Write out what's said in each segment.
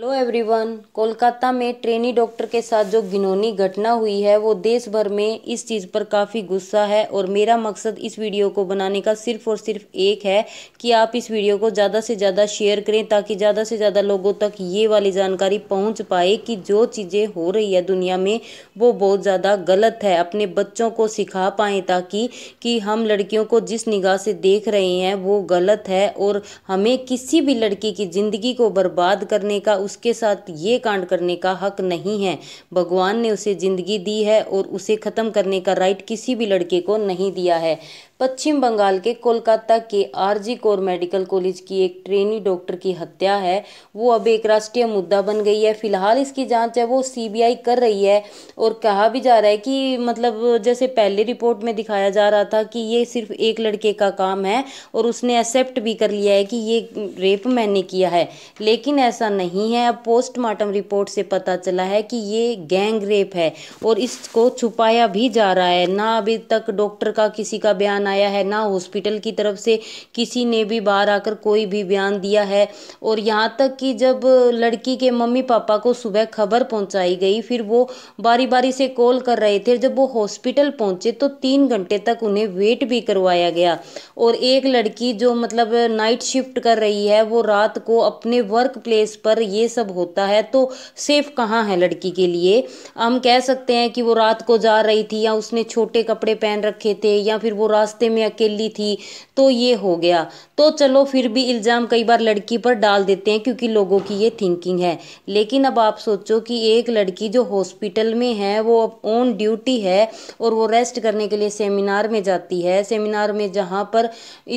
hello everyone Kolkata में trainee doctor के साथ जो घिनौनी घटना हुई है वो देश भर में इस चीज़ पर काफ़ी गुस्सा है और मेरा मकसद इस वीडियो को बनाने का सिर्फ और सिर्फ एक है कि आप इस वीडियो को ज़्यादा से ज़्यादा शेयर करें ताकि ज़्यादा से ज़्यादा लोगों तक ये वाली जानकारी पहुंच पाए कि जो चीज़ें हो रही है दुनिया में वो बहुत ज़्यादा गलत है अपने बच्चों को सिखा पाएँ ताकि कि हम लड़कियों को जिस निगाह से देख रहे हैं वो गलत है और हमें किसी भी लड़की की ज़िंदगी को बर्बाद करने का उसके साथ ये कांड करने का हक नहीं है भगवान ने उसे ज़िंदगी दी है और उसे ख़त्म करने का राइट किसी भी लड़के को नहीं दिया है पश्चिम बंगाल के कोलकाता के आरजी कोर मेडिकल कॉलेज की एक ट्रेनी डॉक्टर की हत्या है वो अब एक राष्ट्रीय मुद्दा बन गई है फिलहाल इसकी जांच है वो सीबीआई कर रही है और कहा भी जा रहा है कि मतलब जैसे पहले रिपोर्ट में दिखाया जा रहा था कि ये सिर्फ एक लड़के का काम है और उसने एक्सेप्ट भी कर लिया है कि ये रेप मैंने किया है लेकिन ऐसा नहीं है है अब पोस्टमार्टम रिपोर्ट से पता चला है कि ये गैंग रेप है और इसको छुपाया भी जा रहा है ना अभी तक डॉक्टर का किसी का बयान आया है ना हॉस्पिटल की तरफ से किसी ने भी बाहर आकर कोई भी बयान दिया है और यहाँ तक कि जब लड़की के मम्मी पापा को सुबह खबर पहुँचाई गई फिर वो बारी बारी से कॉल कर रहे थे जब वो हॉस्पिटल पहुँचे तो तीन घंटे तक उन्हें वेट भी करवाया गया और एक लड़की जो मतलब नाइट शिफ्ट कर रही है वो रात को अपने वर्क प्लेस पर ये सब होता है तो सेफ कहाँ है लड़की के लिए हम कह सकते हैं कि वो रात को जा रही थी या उसने छोटे कपड़े पहन रखे थे या फिर वो रास्ते में अकेली थी तो ये हो गया तो चलो फिर भी इल्ज़ाम कई बार लड़की पर डाल देते हैं क्योंकि लोगों की ये थिंकिंग है लेकिन अब आप सोचो कि एक लड़की जो हॉस्पिटल में है वो अब ऑन ड्यूटी है और वो रेस्ट करने के लिए सेमिनार में जाती है सेमिनार में जहाँ पर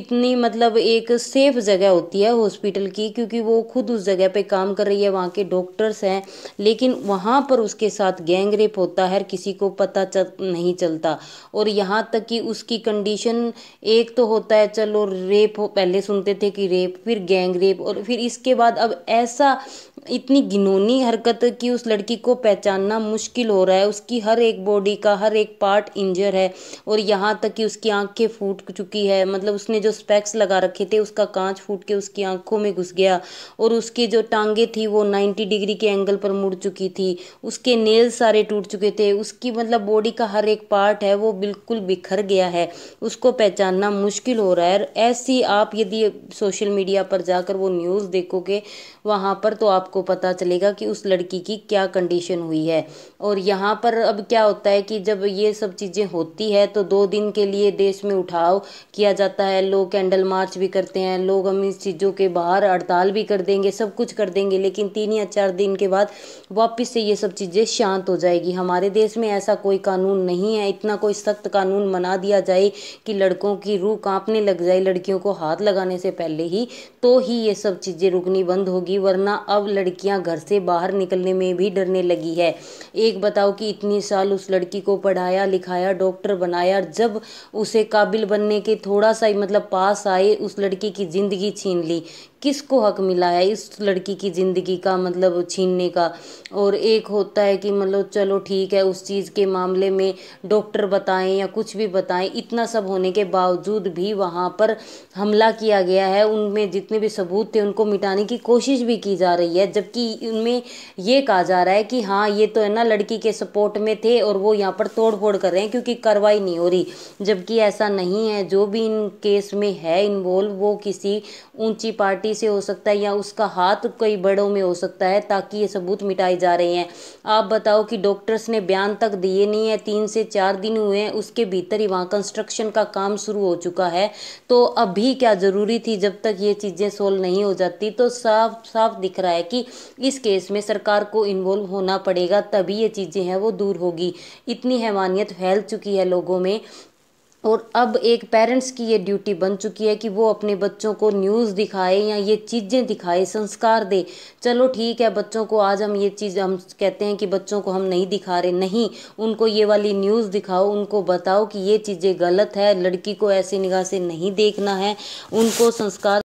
इतनी मतलब एक सेफ जगह होती है हॉस्पिटल की क्योंकि वो खुद उस जगह पे काम कर रही है है वहाँ के डॉक्टर्स हैं लेकिन वहाँ पर उसके साथ गैंग रेप होता है किसी को पता चल नहीं चलता और यहाँ तक कि उसकी कंडीशन एक तो होता है चलो रेप हो पहले सुनते थे कि रेप फिर गैंग रेप और फिर इसके बाद अब ऐसा इतनी घिनौनी हरकत कि उस लड़की को पहचानना मुश्किल हो रहा है उसकी हर एक बॉडी का हर एक पार्ट इंजर है और यहाँ तक कि उसकी आंखें फूट चुकी है मतलब उसने जो स्पेक्स लगा रखे थे उसका कांच फूट के उसकी आंखों में घुस गया और उसकी जो टांगे थी थी वो 90 डिग्री के एंगल पर मुड़ चुकी थी उसके नेल सारे टूट चुके थे उसकी मतलब बॉडी का हर एक पार्ट है वो बिल्कुल बिखर गया है उसको पहचानना मुश्किल हो रहा है ऐसी आप यदि सोशल मीडिया पर जाकर वो न्यूज़ देखोगे वहाँ पर तो आपको पता चलेगा कि उस लड़की की क्या कंडीशन हुई है और यहाँ पर अब क्या होता है कि जब ये सब चीज़ें होती है तो दो दिन के लिए देश में उठाव किया जाता है लोग कैंडल मार्च भी करते हैं लोग हम इस चीज़ों के बाहर हड़ताल भी कर देंगे सब कुछ कर देंगे लेकिन तीन या चार दिन के बाद वापस से ये सब चीज़ें शांत हो जाएगी हमारे देश में ऐसा कोई कानून नहीं है इतना कोई सख्त कानून बना दिया जाए कि लड़कों की रूह कांपने लग जाए लड़कियों को हाथ लगाने से पहले ही तो ही ये सब चीज़ें रुकनी बंद होगी वरना अब लड़कियाँ घर से बाहर निकलने में भी डरने लगी है एक बताओ कि इतनी साल उस लड़की को पढ़ाया लिखाया डॉक्टर बनाया जब उसे काबिल बनने के थोड़ा सा ही मतलब पास आए उस लड़की की ज़िंदगी छीन ली किसको हक मिला है इस लड़की की ज़िंदगी का मतलब छीनने का और एक होता है कि मतलब चलो ठीक है उस चीज़ के मामले में डॉक्टर बताएं या कुछ भी बताएं इतना सब होने के बावजूद भी वहाँ पर हमला किया गया है उनमें जितने भी सबूत थे उनको मिटाने की कोशिश भी की जा रही है जबकि उनमें ये कहा जा रहा है कि हाँ ये तो है ना लड़की के सपोर्ट में थे और वो यहाँ पर तोड़ फोड़ कर रहे हैं क्योंकि कार्रवाई नहीं हो रही जबकि ऐसा नहीं है जो भी इन केस में है इन्वॉल्व वो किसी ऊंची पार्टी बड़ी से हो सकता है या उसका हाथ कई बड़ों में हो सकता है ताकि ये सबूत मिटाए जा रहे हैं आप बताओ कि डॉक्टर्स ने बयान तक दिए नहीं है तीन से चार दिन हुए हैं उसके भीतर ही वहाँ कंस्ट्रक्शन का काम शुरू हो चुका है तो अभी क्या ज़रूरी थी जब तक ये चीज़ें सोल्व नहीं हो जाती तो साफ साफ दिख रहा है कि इस केस में सरकार को इन्वॉल्व होना पड़ेगा तभी ये चीज़ें हैं वो दूर होगी इतनी हैवानियत फैल चुकी है लोगों में और अब एक पेरेंट्स की ये ड्यूटी बन चुकी है कि वो अपने बच्चों को न्यूज़ दिखाए या ये चीज़ें दिखाए संस्कार दे चलो ठीक है बच्चों को आज हम ये चीज़ हम कहते हैं कि बच्चों को हम नहीं दिखा रहे नहीं उनको ये वाली न्यूज़ दिखाओ उनको बताओ कि ये चीज़ें गलत है लड़की को ऐसी निगाह से नहीं देखना है उनको संस्कार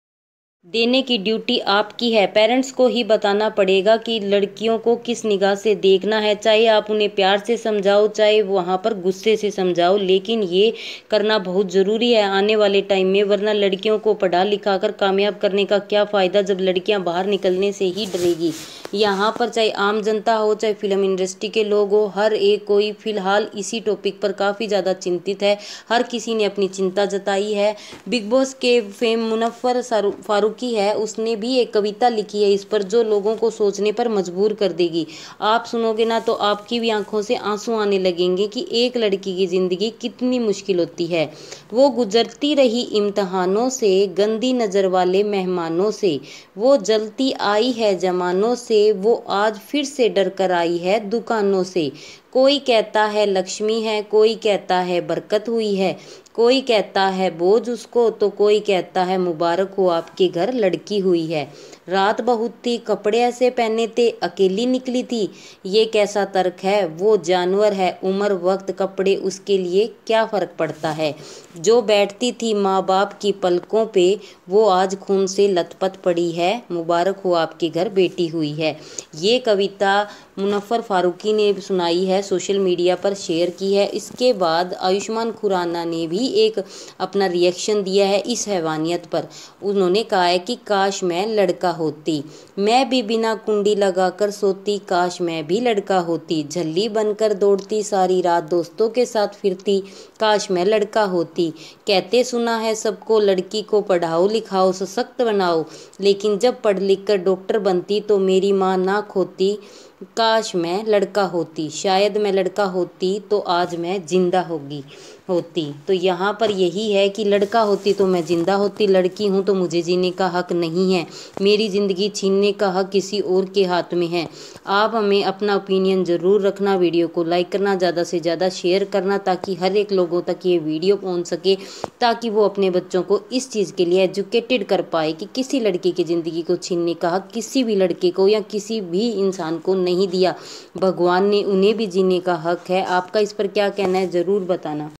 देने की ड्यूटी आपकी है पेरेंट्स को ही बताना पड़ेगा कि लड़कियों को किस निगाह से देखना है चाहे आप उन्हें प्यार से समझाओ चाहे वहाँ पर गुस्से से समझाओ लेकिन ये करना बहुत ज़रूरी है आने वाले टाइम में वरना लड़कियों को पढ़ा लिखा कर कामयाब करने का क्या फ़ायदा जब लड़कियाँ बाहर निकलने से ही डरेगी यहाँ पर चाहे आम जनता हो चाहे फिल्म इंडस्ट्री के लोग हो हर एक कोई फ़िलहाल इसी टॉपिक पर काफ़ी ज़्यादा चिंतित है हर किसी ने अपनी चिंता जताई है बिग बॉस के फेम मुनफ़र फारूक की है उसने भी एक कविता लिखी है इस पर जो लोगों को सोचने पर मजबूर कर देगी आप सुनोगे ना तो आपकी भी आंखों से आंसू आने लगेंगे कि एक लड़की की ज़िंदगी कितनी मुश्किल होती है वो गुजरती रही इम्तहानों से गंदी नज़र वाले मेहमानों से वो जलती आई है जमानों से वो आज फिर से डर कर आई है दुकानों से कोई कहता है लक्ष्मी है कोई कहता है बरकत हुई है कोई कहता है बोझ उसको तो कोई कहता है मुबारक हो आपके घर लड़की हुई है रात बहुत थी कपड़े ऐसे पहने थे अकेली निकली थी ये कैसा तर्क है वो जानवर है उम्र वक्त कपड़े उसके लिए क्या फ़र्क पड़ता है जो बैठती थी माँ बाप की पलकों पे वो आज खून से लथपथ पड़ी है मुबारक हो आपके घर बेटी हुई है ये कविता मुनफ़र फारूकी ने सुनाई है सोशल मीडिया पर शेयर की है इसके बाद आयुष्मान खुराना ने भी एक अपना रिएक्शन दिया है इस हैवानियत पर उन्होंने कहा है कि काश मैं लड़का लड़का होती मैं भी बिना कुंडी लगाकर सोती काश मैं भी लड़का होती झल्ली बनकर दौड़ती सारी रात दोस्तों के साथ फिरती काश मैं लड़का होती कहते सुना है सबको लड़की को पढ़ाओ लिखाओ सशक्त बनाओ लेकिन जब पढ़ लिख कर डॉक्टर बनती तो मेरी माँ ना खोती काश मैं लड़का होती शायद मैं लड़का होती तो आज मैं ज़िंदा होगी होती तो यहाँ पर यही है कि लड़का होती तो मैं ज़िंदा होती लड़की हूँ तो मुझे जीने का हक नहीं है मेरी ज़िंदगी छीनने का हक किसी और के हाथ में है आप हमें अपना ओपिनियन ज़रूर रखना वीडियो को लाइक करना ज़्यादा से ज़्यादा शेयर करना ताकि हर एक लोगों तक ये वीडियो पहुँच सके ताकि वो अपने बच्चों को इस चीज़ के लिए एजुकेटेड कर पाए कि किसी लड़के की ज़िंदगी को छीनने का हक किसी भी लड़के को या किसी भी इंसान को नहीं दिया भगवान ने उन्हें भी जीने का हक है आपका इस पर क्या कहना है ज़रूर बताना